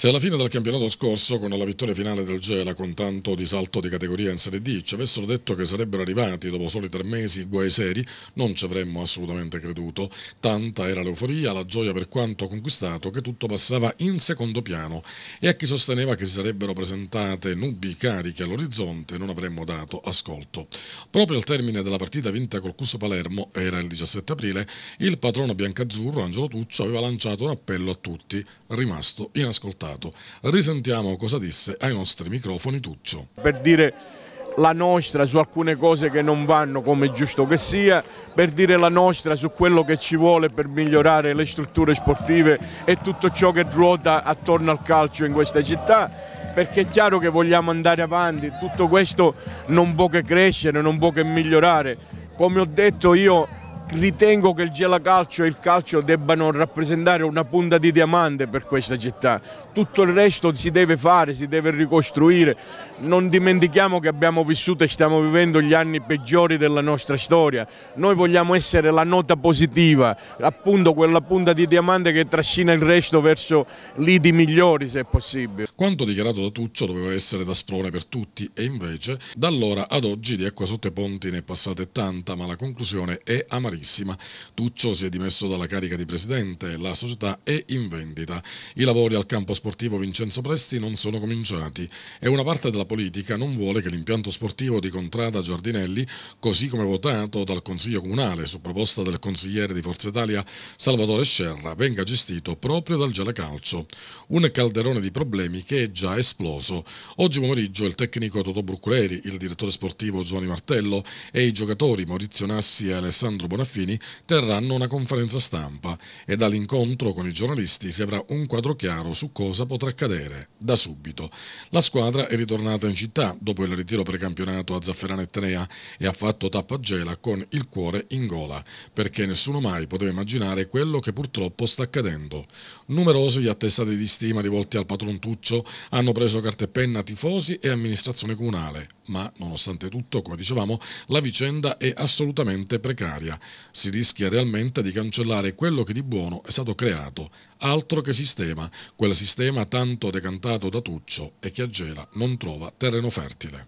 Se alla fine del campionato scorso, con la vittoria finale del Gela con tanto di salto di categoria in Serie D, ci avessero detto che sarebbero arrivati dopo soli tre mesi guai seri, non ci avremmo assolutamente creduto. Tanta era l'euforia, la gioia per quanto conquistato, che tutto passava in secondo piano e a chi sosteneva che si sarebbero presentate nubi cariche all'orizzonte non avremmo dato ascolto. Proprio al termine della partita vinta col Cusso Palermo, era il 17 aprile, il patrono biancazzurro Angelo Tuccio aveva lanciato un appello a tutti, rimasto inascoltato passato. Risentiamo cosa disse ai nostri microfoni Tuccio. Per dire la nostra su alcune cose che non vanno come è giusto che sia, per dire la nostra su quello che ci vuole per migliorare le strutture sportive e tutto ciò che ruota attorno al calcio in questa città perché è chiaro che vogliamo andare avanti, tutto questo non può che crescere, non può che migliorare. Come ho detto io ritengo che il gelacalcio e il calcio debbano rappresentare una punta di diamante per questa città. Tutto il resto si deve fare, si deve ricostruire. Non dimentichiamo che abbiamo vissuto e stiamo vivendo gli anni peggiori della nostra storia. Noi vogliamo essere la nota positiva, appunto quella punta di diamante che trascina il resto verso lidi migliori se è possibile. Quanto dichiarato da Tuccio doveva essere da sprone per tutti e invece da allora ad oggi di acqua sotto i ponti ne è passata tanta ma la conclusione è amarissima durissima. Tuccio si è dimesso dalla carica di presidente, la società è in vendita. I lavori al campo sportivo Vincenzo Presti non sono cominciati e una parte della politica non vuole che l'impianto sportivo di Contrada Giardinelli, così come votato dal Consiglio Comunale su proposta del consigliere di Forza Italia Salvatore Scerra, venga gestito proprio dal Gelacalcio. Un calderone di problemi che è già esploso. Oggi pomeriggio il tecnico Toto Brucculeri, il direttore sportivo Giovanni Martello e i giocatori Maurizio Nassi e Alessandro Bonafini Serafini terranno una conferenza stampa e dall'incontro con i giornalisti si avrà un quadro chiaro su cosa potrà accadere da subito. La squadra è ritornata in città dopo il ritiro precampionato a Zafferana Etnea e ha fatto tappa gela con il cuore in gola perché nessuno mai poteva immaginare quello che purtroppo sta accadendo. Numerosi gli attestati di stima rivolti al patron Tuccio hanno preso carte e penna tifosi e amministrazione comunale, ma nonostante tutto, come dicevamo, la vicenda è assolutamente precaria si rischia realmente di cancellare quello che di buono è stato creato, altro che sistema, quel sistema tanto decantato da Tuccio e che a Gela non trova terreno fertile.